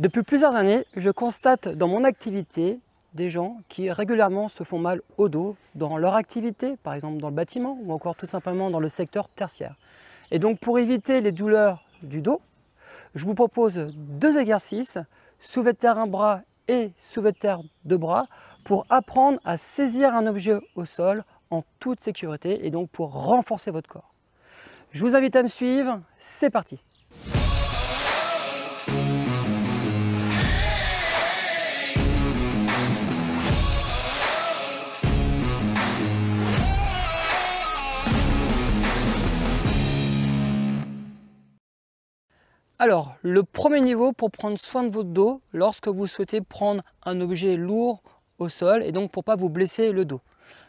Depuis plusieurs années, je constate dans mon activité des gens qui régulièrement se font mal au dos dans leur activité, par exemple dans le bâtiment ou encore tout simplement dans le secteur tertiaire. Et donc pour éviter les douleurs du dos, je vous propose deux exercices, soulevé terre un bras et soulevé terre deux bras, pour apprendre à saisir un objet au sol en toute sécurité et donc pour renforcer votre corps. Je vous invite à me suivre, c'est parti Alors, le premier niveau pour prendre soin de votre dos lorsque vous souhaitez prendre un objet lourd au sol et donc pour pas vous blesser le dos.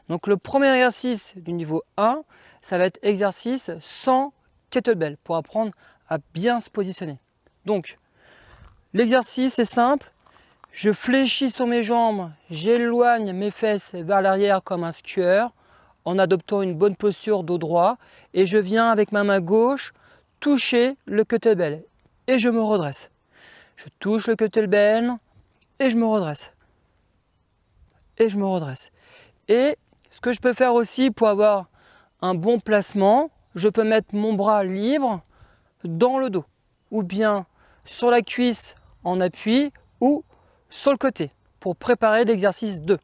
Donc le premier exercice du niveau 1, ça va être exercice sans kettlebell pour apprendre à bien se positionner. Donc l'exercice est simple, je fléchis sur mes jambes, j'éloigne mes fesses vers l'arrière comme un skieur en adoptant une bonne posture dos droit et je viens avec ma main gauche toucher le kettlebell et je me redresse. Je touche le kettlebell et je me redresse. Et je me redresse. Et ce que je peux faire aussi pour avoir un bon placement, je peux mettre mon bras libre dans le dos ou bien sur la cuisse en appui ou sur le côté pour préparer l'exercice 2.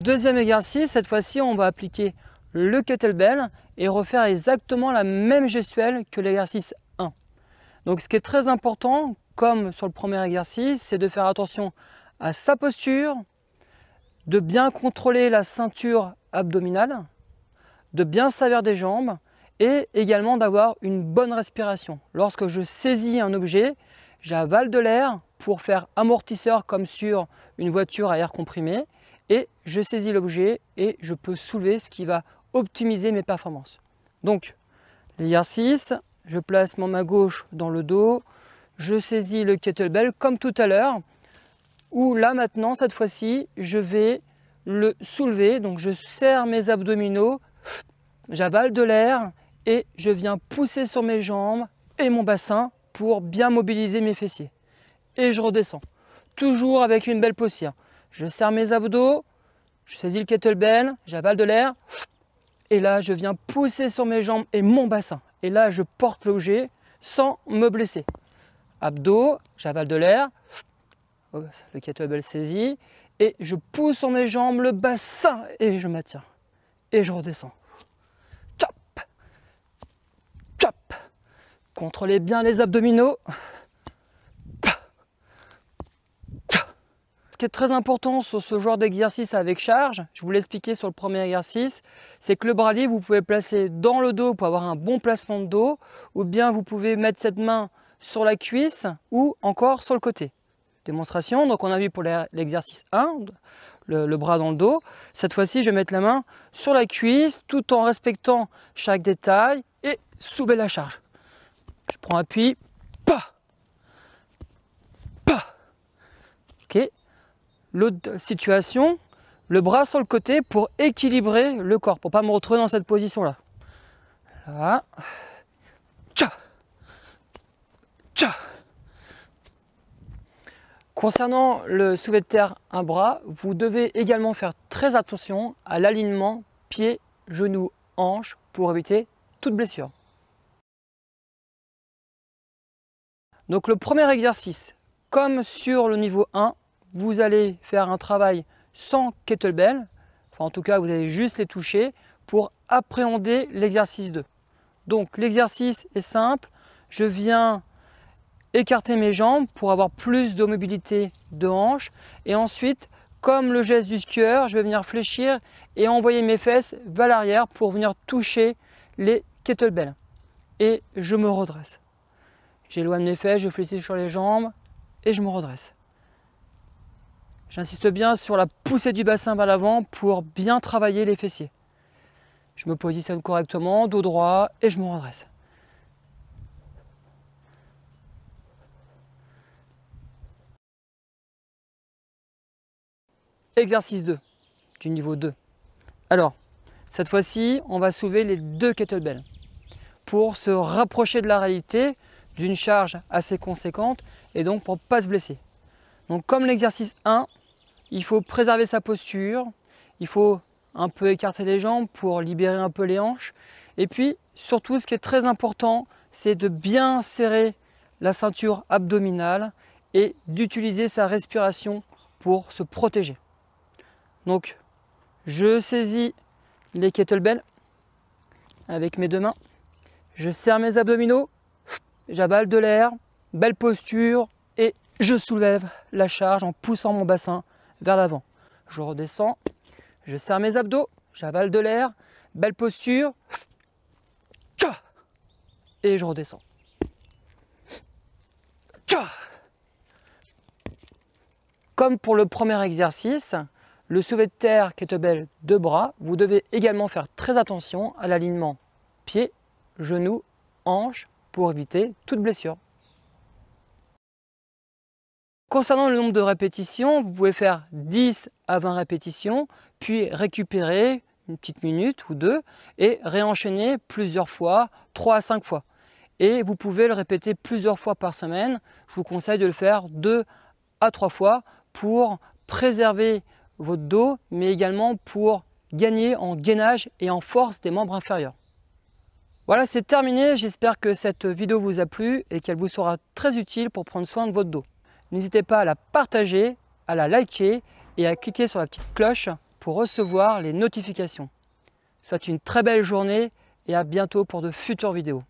Deuxième exercice, cette fois-ci on va appliquer le kettlebell et refaire exactement la même gestuelle que l'exercice 1. Donc ce qui est très important, comme sur le premier exercice, c'est de faire attention à sa posture, de bien contrôler la ceinture abdominale, de bien savoir des jambes et également d'avoir une bonne respiration. Lorsque je saisis un objet, j'avale de l'air pour faire amortisseur comme sur une voiture à air comprimé et je saisis l'objet et je peux soulever ce qui va optimiser mes performances. Donc, 6, je place mon main gauche dans le dos, je saisis le kettlebell comme tout à l'heure, ou là maintenant, cette fois-ci, je vais le soulever, donc je serre mes abdominaux, j'avale de l'air et je viens pousser sur mes jambes et mon bassin pour bien mobiliser mes fessiers. Et je redescends, toujours avec une belle poussière. Je serre mes abdos, je saisis le kettlebell, j'avale de l'air, et là, je viens pousser sur mes jambes et mon bassin. Et là, je porte l'objet sans me blesser. Abdos, j'avale de l'air, oh, le kettlebell saisi, et je pousse sur mes jambes le bassin et je maintiens. Et je redescends. Top, top. Contrôlez bien les abdominaux. Ce qui est très important sur ce genre d'exercice avec charge, je vous l'ai sur le premier exercice, c'est que le bras libre, vous pouvez placer dans le dos pour avoir un bon placement de dos, ou bien vous pouvez mettre cette main sur la cuisse ou encore sur le côté. Démonstration, donc on a vu pour l'exercice 1, le, bras dans le dos. Cette fois-ci, je vais mettre la main sur la cuisse tout en respectant chaque détail et soulever la charge. Je prends appui, l'autre situation, le bras sur le côté pour équilibrer le corps, pour pas me retrouver dans cette position-là. Concernant le soulevé de terre un bras, vous devez également faire très attention à l'alignement pied, genou, hanche pour éviter toute blessure. Donc le premier exercice, comme sur le niveau 1, vous allez faire un travail sans kettlebell, enfin en tout cas vous allez juste les toucher pour appréhender l'exercice 2. Donc l'exercice est simple, je viens écarter mes jambes pour avoir plus de mobilité de hanche et ensuite comme le geste du skieur, je vais venir fléchir et envoyer mes fesses vers l'arrière pour venir toucher les kettlebells. Et je me redresse. J'éloigne mes fesses, je fléchis sur les jambes et je me redresse. J'insiste bien sur la poussée du bassin vers l'avant pour bien travailler les fessiers. Je me positionne correctement, dos droit et je me redresse. Exercice 2 du niveau 2. Alors, cette fois-ci, on va soulever les deux kettlebells pour se rapprocher de la réalité d'une charge assez conséquente et donc pour ne pas se blesser. Donc comme l'exercice 1, il faut préserver sa posture, il faut un peu écarter les jambes pour libérer un peu les hanches. Et puis, surtout, ce qui est très important, c'est de bien serrer la ceinture abdominale et d'utiliser sa respiration pour se protéger. Donc, je saisis les kettlebells avec mes deux mains. Je serre mes abdominaux, j'avale de l'air, belle posture et je soulève la charge en poussant mon bassin vers l'avant. Je redescends, je serre mes abdos, j'avale de l'air, belle posture, et je redescends. Comme pour le premier exercice, le soulevé de terre qui est belle deux bras, vous devez également faire très attention à l'alignement pied, genou, hanche pour éviter toute blessure. Concernant le nombre de répétitions, vous pouvez faire 10 à 20 répétitions, puis récupérer une petite minute ou deux et réenchaîner plusieurs fois, 3 à 5 fois. Et vous pouvez le répéter plusieurs fois par semaine. Je vous conseille de le faire 2 à 3 fois pour préserver votre dos, mais également pour gagner en gainage et en force des membres inférieurs. Voilà, c'est terminé. J'espère que cette vidéo vous a plu et qu'elle vous sera très utile pour prendre soin de votre dos. N'hésitez pas à la partager, à la liker et à cliquer sur la petite cloche pour recevoir les notifications. Je souhaite une très belle journée et à bientôt pour de futures vidéos.